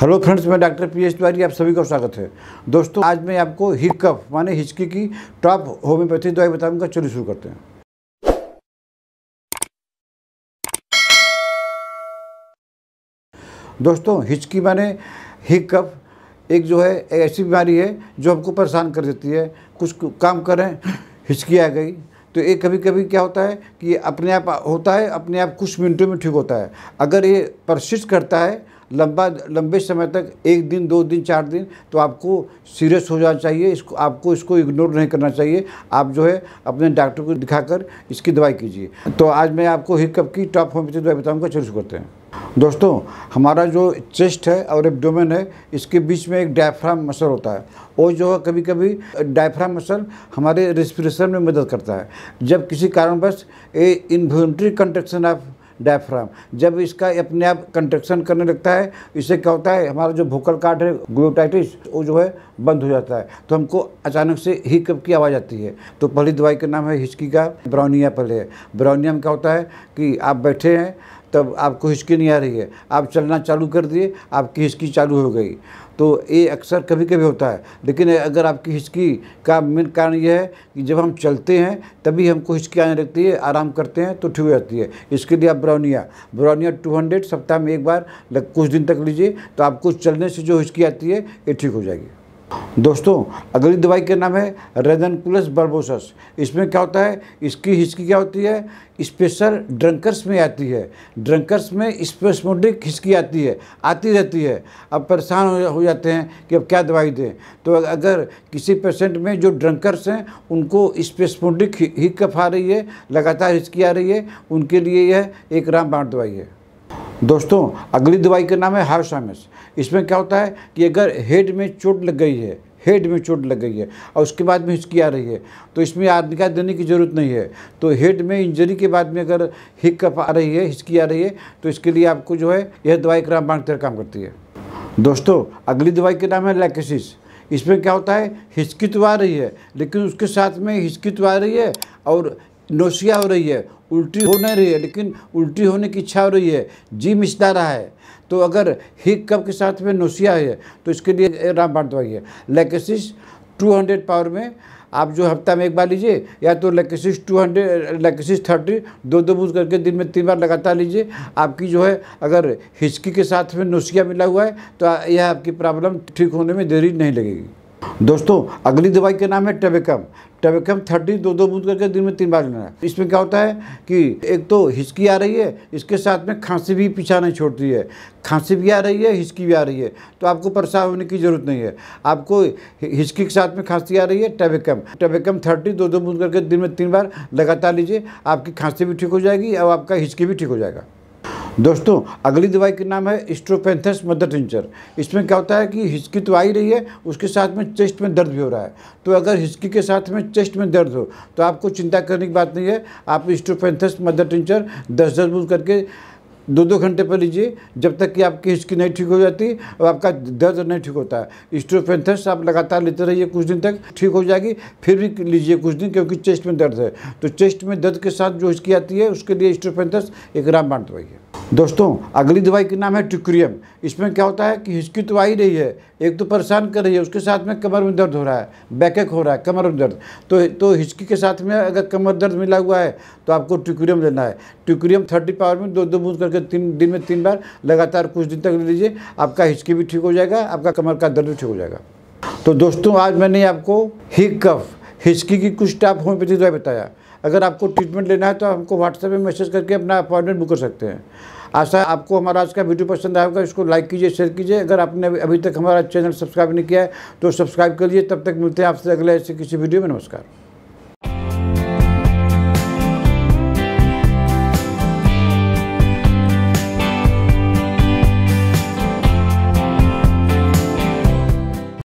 hello friends मैं doctor P H Tiwari आप सभी का स्वागत है दोस्तों आज मैं आपको हिकअप माने हिचकी की टॉप होम्योपैथी दवाई बताऊंगा चलिए शुरू करते हैं दोस्तों हिचकी माने हिकअप एक जो है एक ऐसी बीमारी है जो हमको परेशान कर देती है कुछ काम करें हिचकी आ गई तो ये कभी कभी क्या होता है कि अपने आप होता है अपने आप कुछ मिनटों में ठीक होता है अगर ये परसिस्ट करता है लंबा लंबे समय तक एक दिन दो दिन चार दिन तो आपको सीरियस हो जाना चाहिए इसको आपको इसको इग्नोर नहीं करना चाहिए आप जो है अपने डॉक्टर को दिखाकर इसकी दवाई कीजिए तो आज मैं आपको हिकअप की टॉप होम्योपैथी दवाई बताऊँगा चलो शुरू करते हैं दोस्तों हमारा जो चेस्ट है और एबडोमेन है इसके बीच में एक डायफ्राम मसल होता है और जो है कभी कभी डायफ्राम मसल हमारे रेस्पिरेशन में मदद करता है जब किसी कारणवश a inventory contraction of diaphragm जब इसका अपने आप कंट्रेक्शन करने लगता है इससे क्या होता है हमारा जो भूकल कार्ड है ग्लोटाइटिस वो जो है बंद हो जाता है तो हमको अचानक से हिकअप की आवाज़ आती है तो पहली दवाई का नाम है हिचकी का ब्राउनिया पहले ब्राउनिया में क्या होता है कि आप बैठे हैं तब आपको हिचकी नहीं आ रही है आप चलना चालू कर दिए आपकी हिचकी चालू हो गई तो ये अक्सर कभी कभी होता है लेकिन अगर आपकी हिचकी का मेन कारण यह है कि जब हम चलते हैं तभी हमको हिचकी आने लगती है आराम करते हैं तो ठीक हो जाती है इसके लिए आप ब्राउनिया ब्राउनिया 200 सप्ताह में एक बार कुछ दिन तक लीजिए तो आपको चलने से जो हिचकी आती है ये ठीक हो जाएगी दोस्तों अगली दवाई का नाम है रेदनकुलस बर्बोसस इसमें क्या होता है इसकी हिचकी क्या होती है स्पेशल ड्रंकर्स में आती है ड्रंकर्स में स्पेसमोडिक हिचकी आती है आती रहती है अब परेशान हो जाते हैं कि अब क्या दवाई दें तो अगर किसी पेशेंट में जो ड्रंकर्स हैं उनको स्पेसमोडिक हिकफ आ रही है लगातार हिचकी आ रही है उनके लिए यह एक रामबाण दवाई है दोस्तों अगली दवाई का नाम है हाइसामिस इसमें क्या होता है कि अगर हेड में चोट लग गई है हेड में चोट लग गई है और उसके बाद में हिचकी आ रही है तो इसमें आदमिका देने की ज़रूरत नहीं है तो हेड में इंजरी के बाद में अगर हिकअप आ रही है हिचकी आ रही है तो इसके लिए आपको जो है यह दवाई क्राम बांट काम करती है दोस्तों अगली दवाई का नाम है लैकेसिस इसमें क्या होता है हिचकी तो आ रही है लेकिन उसके साथ में हिचकी तो आ रही है और नोशिया हो रही है उल्टी हो नहीं रही है लेकिन उल्टी होने की इच्छा हो रही है जी मिचता रहा है तो अगर ही कप के साथ में नोशिया है तो इसके लिए रामबाण दवाई है लेकेसिस 200 पावर में आप जो हफ्ता में एक बार लीजिए या तो लेकेसिस 200 लेकेसिस 30 दो दो बूझ करके दिन में तीन बार लगातार लीजिए आपकी जो है अगर हिचकी के साथ में नोशिया मिला हुआ है तो यह आपकी प्रॉब्लम ठीक होने में देरी नहीं लगेगी दोस्तों अगली दवाई का नाम है टेबेकम कभी कम थर्टी दो दो बूंद करके दिन में तीन बार लेना है इसमें क्या होता है कि एक तो हिचकी आ रही है इसके साथ में खांसी भी पीछा नहीं छोड़ती है खांसी भी आ रही है हिचकी भी आ रही है तो आपको परेशान होने की ज़रूरत नहीं है आपको हिचकी के साथ में खांसी आ रही है टेबेकम टेबेकम थर्टी दो दो बूंद करके दिन में तीन बार लगातार लीजिए आपकी खांसी भी ठीक हो जाएगी और आपका हिचकी भी ठीक हो जाएगा दोस्तों अगली दवाई का नाम है स्ट्रोपेंथस मदर टिंचर इसमें क्या होता है कि हिचकी तो आ ही रही है उसके साथ में चेस्ट में दर्द भी हो रहा है तो अगर हिचकी के साथ में चेस्ट में दर्द हो तो आपको चिंता करने की बात नहीं है आप स्ट्रोपेंथस मदर टिंचर दस दस बूझ करके दो दो घंटे पर लीजिए जब तक कि आपकी हिचकी नहीं ठीक हो जाती और आपका दर्द नहीं ठीक होता है स्ट्रोपेंथस आप लगातार लेते रहिए कुछ दिन तक ठीक हो जाएगी फिर भी लीजिए कुछ दिन क्योंकि चेस्ट में दर्द है तो चेस्ट में दर्द के साथ जो हिचकी आती है उसके लिए स्ट्रोपेंथस एक रामबाण दवाई है दोस्तों अगली दवाई का नाम है ट्यूक्रियम इसमें क्या होता है कि हिचकी तो आ ही रही है एक तो परेशान कर रही है उसके साथ में कमर में दर्द हो रहा है बैकेक हो रहा है कमर में दर्द तो तो हिचकी के साथ में अगर कमर दर्द मिला हुआ है तो आपको ट्यूक्रियम लेना है ट्यूक्रियम थर्टी पावर में दो दो बूंद करके तीन दिन में तीन बार लगातार कुछ दिन तक ले लीजिए आपका हिचकी भी ठीक हो जाएगा आपका कमर का दर्द भी ठीक हो जाएगा तो दोस्तों आज मैंने आपको ही कफ हिचकी की कुछ टाप होम्योपैथी दवाई बताया अगर आपको ट्रीटमेंट लेना है तो हमको व्हाट्सएप में मैसेज करके अपना अपॉइंटमेंट बुक कर सकते हैं आशा है आपको हमारा आज का वीडियो पसंद आएगा इसको लाइक कीजिए शेयर कीजिए अगर आपने अभी तक हमारा चैनल सब्सक्राइब नहीं किया है तो सब्सक्राइब कर लीजिए तब तक मिलते हैं आपसे अगले ऐसे किसी वीडियो में नमस्कार